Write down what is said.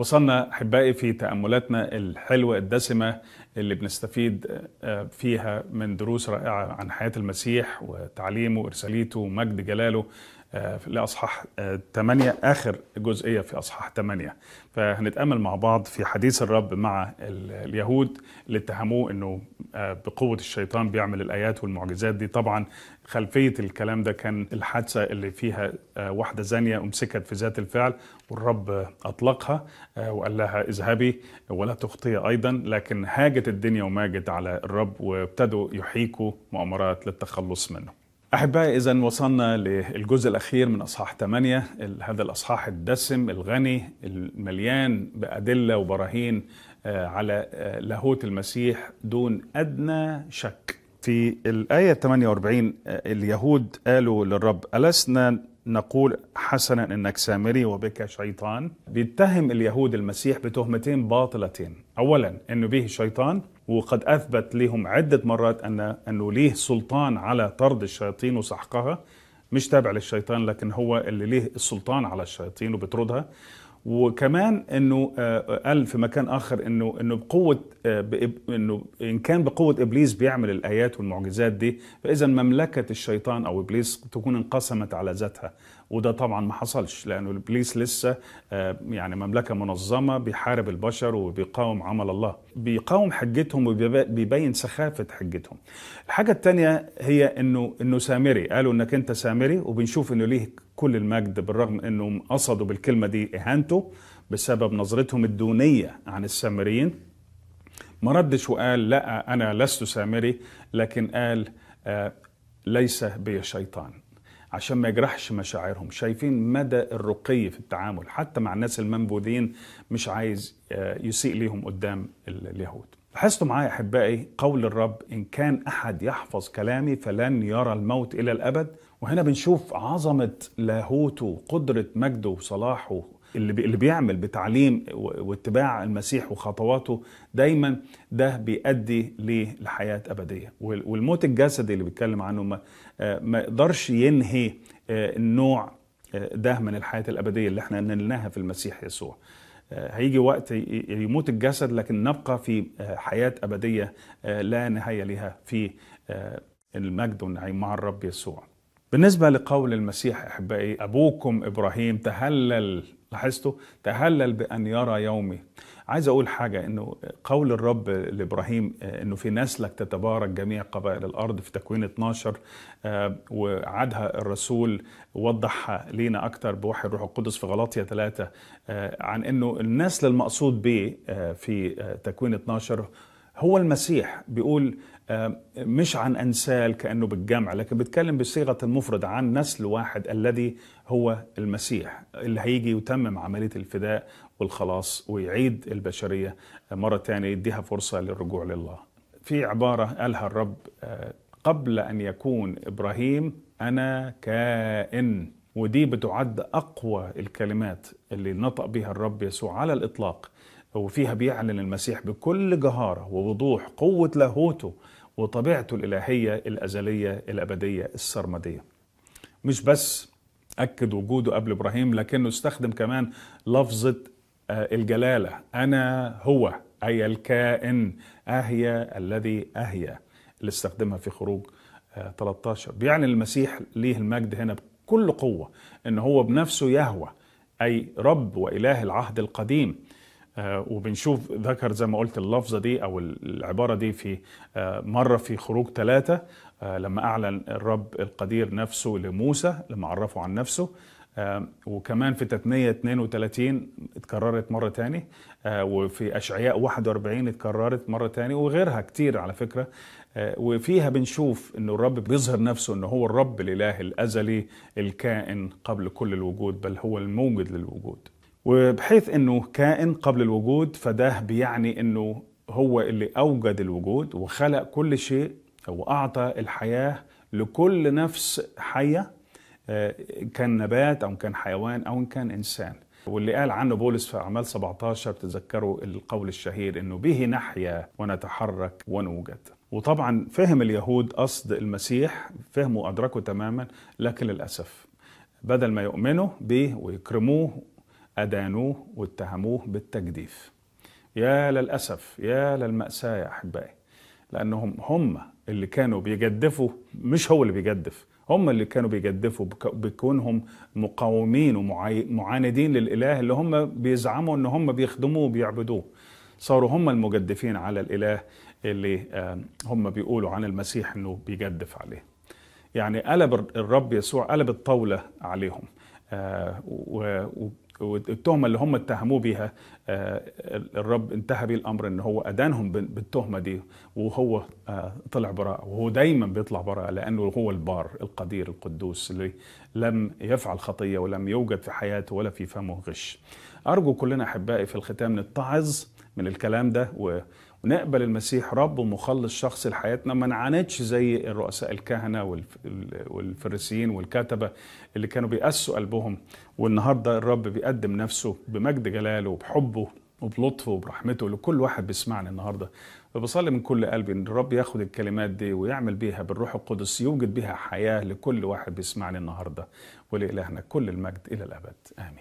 وصلنا احبائي في تاملاتنا الحلوه الدسمه اللي بنستفيد آه، فيها من دروس رائعه عن حياه المسيح وتعليمه وارساليته ومجد جلاله آه، لأصحاح 8 آه، آخر جزئية في أصحاح 8 فهنتأمل مع بعض في حديث الرب مع اليهود اللي اتهموه أنه آه، بقوة الشيطان بيعمل الآيات والمعجزات دي طبعا خلفية الكلام ده كان الحادثة اللي فيها واحدة زانية أمسكت في ذات الفعل والرب أطلقها وقال لها اذهبي ولا تخطي أيضا لكن هاجت الدنيا وماجت على الرب وابتدوا يحيكوا مؤامرات للتخلص منه أحبائي إذا وصلنا للجزء الأخير من أصحاح 8 هذا الأصحاح الدسم الغني المليان بأدلة وبراهين آه، على آه، لاهوت المسيح دون أدنى شك في الآية 48 آه، اليهود قالوا للرب ألسنا نقول حسنا انك سامري وبك شيطان بيتهم اليهود المسيح بتهمتين باطلتين اولا انه به شيطان وقد اثبت لهم عده مرات ان انه ليه سلطان على طرد الشياطين وسحقها مش تابع للشيطان لكن هو اللي ليه السلطان على الشياطين وبطردها وكمان انه آه، آه، قال في مكان اخر انه انه بقوه آه، انه ان كان بقوه ابليس بيعمل الايات والمعجزات دي فاذا مملكه الشيطان او ابليس تكون انقسمت على ذاتها وده طبعا ما حصلش لانه ابليس لسه يعني مملكه منظمه بيحارب البشر وبيقاوم عمل الله بيقاوم حجتهم وبيبين سخافه حجتهم الحاجه الثانيه هي انه انه سامري قالوا انك انت سامري وبنشوف انه ليه كل المجد بالرغم انهم قصدوا بالكلمه دي اهانته بسبب نظرتهم الدونيه عن السامريين ما ردش وقال لا انا لست سامري لكن قال آه ليس بي شيطان عشان ما يجرحش مشاعرهم شايفين مدى الرقي في التعامل حتى مع الناس المنبوذين مش عايز آه، يسيء ليهم قدام اليهود لاحظتوا معايا احبائي قول الرب ان كان احد يحفظ كلامي فلن يرى الموت الى الابد وهنا بنشوف عظمه لاهوته قدره مجده وصلاحه اللي اللي بيعمل بتعليم واتباع المسيح وخطواته دايما ده بيؤدي لحياه ابديه والموت الجسدي اللي بيتكلم عنه ما, آه، ما يقدرش ينهي آه، النوع آه، ده من الحياه الابديه اللي احنا نلناها في المسيح يسوع آه، هيجي وقت يموت الجسد لكن نبقى في آه، حياة أبدية آه، لا نهاية لها في المجد والنعيم مع الرب يسوع بالنسبة لقول المسيح أحبائي أبوكم إبراهيم تهلل لاحظته تهلل بأن يرى يومي عايز أقول حاجة أنه قول الرب لإبراهيم آه، أنه في نسلك تتبارك جميع قبائل الأرض في تكوين 12 آه، وعدها الرسول وضحها لينا اكثر بوحي الروح القدس في غلاطية 3 آه، عن أنه النسل المقصود به في تكوين 12 هو المسيح بيقول آه، مش عن أنسال كأنه بالجمع لكن بيتكلم بصيغة المفرد عن نسل واحد الذي هو المسيح اللي هيجي يتمم عملية الفداء والخلاص ويعيد البشرية آه، مرة تانية يديها فرصة للرجوع لله في عبارة قالها الرب آه، قبل أن يكون إبراهيم أنا كائن ودي بتعد أقوى الكلمات اللي نطق بها الرب يسوع على الإطلاق وفيها بيعلن المسيح بكل جهارة ووضوح قوة لاهوته وطبيعته الإلهية الأزلية الأبدية السرمدية مش بس أكد وجوده قبل إبراهيم لكنه استخدم كمان لفظة آه، الجلالة أنا هو أي الكائن أهيا الذي أهيا اللي استخدمها في خروج 13 آه، بيعلن المسيح ليه المجد هنا بكل قوة إن هو بنفسه يهوى أي رب وإله العهد القديم آه، وبنشوف ذكر زي ما قلت اللفظه دي او العباره دي في آه، مره في خروج ثلاثه آه، لما اعلن الرب القدير نفسه لموسى لما عرفه عن نفسه وكمان في تثنية 32 اتكررت مرة تاني وفي أشعياء 41 اتكررت مرة تاني وغيرها كتير على فكرة وفيها بنشوف أن الرب بيظهر نفسه أنه هو الرب الإله الأزلي الكائن قبل كل الوجود بل هو الموجد للوجود وبحيث انه كائن قبل الوجود فده بيعني انه هو اللي اوجد الوجود وخلق كل شيء واعطى الحياه لكل نفس حيه آه، كان نبات او كان حيوان او كان انسان واللي قال عنه بولس في اعمال 17 تذكروا القول الشهير انه به نحيا ونتحرك ونوجد وطبعا فهم اليهود قصد المسيح فهموا ادركوا تماما لكن للاسف بدل ما يؤمنوا به ويكرموه أدانوه واتهموه بالتجديف يا للأسف يا للمأساة يا أحبائي لأنهم هم اللي كانوا بيجدفوا مش هو اللي بيجدف هم اللي كانوا بيجدفوا بكونهم مقاومين ومعاندين للإله اللي هم بيزعموا إن هم بيخدموه وبيعبدوه صاروا هم المجدفين على الإله اللي هم بيقولوا عن المسيح إنه بيجدف عليه يعني قلب الرب يسوع قلب الطاولة عليهم آه، والتهمه اللي هم اتهموه بيها آه، الرب انتهى بيه الامر ان هو ادانهم بالتهمه دي وهو آه، طلع براء وهو دايما بيطلع براء لانه هو البار القدير القدوس اللي لم يفعل خطيه ولم يوجد في حياته ولا في فمه غش. ارجو كلنا احبائي في الختام نتعظ من الكلام ده و ونقبل المسيح رب ومخلص شخصي لحياتنا ما نعاندش زي الرؤساء الكهنة والفريسيين والكتبة اللي كانوا بيقسوا قلبهم والنهاردة الرب بيقدم نفسه بمجد جلاله وبحبه وبلطفه وبرحمته لكل واحد بيسمعني النهارده فبصلي من كل قلبي ان الرب ياخد الكلمات دي ويعمل بيها بالروح القدس يوجد بيها حياه لكل واحد بيسمعني النهارده ولإلهنا كل المجد الى الابد امين